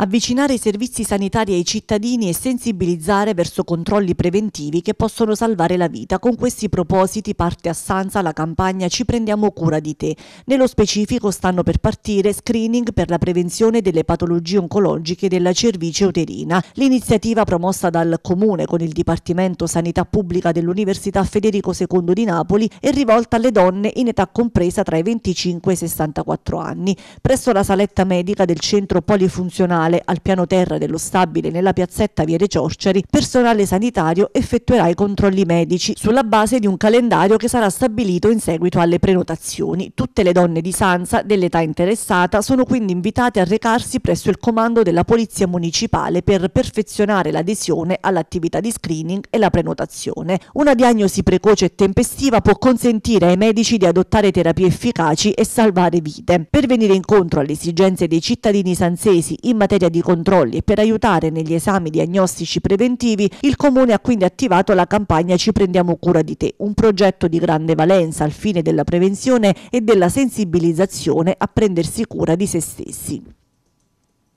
avvicinare i servizi sanitari ai cittadini e sensibilizzare verso controlli preventivi che possono salvare la vita. Con questi propositi parte a Sanza la campagna Ci prendiamo cura di te. Nello specifico stanno per partire screening per la prevenzione delle patologie oncologiche della cervice uterina. L'iniziativa promossa dal Comune con il Dipartimento Sanità Pubblica dell'Università Federico II di Napoli è rivolta alle donne in età compresa tra i 25 e i 64 anni. Presso la saletta medica del centro polifunzionale comunale al piano terra dello stabile nella piazzetta Viere Ciorciari, personale sanitario effettuerà i controlli medici sulla base di un calendario che sarà stabilito in seguito alle prenotazioni. Tutte le donne di Sanza dell'età interessata sono quindi invitate a recarsi presso il comando della Polizia Municipale per perfezionare l'adesione all'attività di screening e la prenotazione. Una diagnosi precoce e tempestiva può consentire ai medici di adottare terapie efficaci e salvare vite. Per venire incontro alle esigenze dei cittadini sansesi in materia materia di controlli e per aiutare negli esami diagnostici preventivi, il Comune ha quindi attivato la campagna Ci prendiamo cura di te, un progetto di grande valenza al fine della prevenzione e della sensibilizzazione a prendersi cura di se stessi.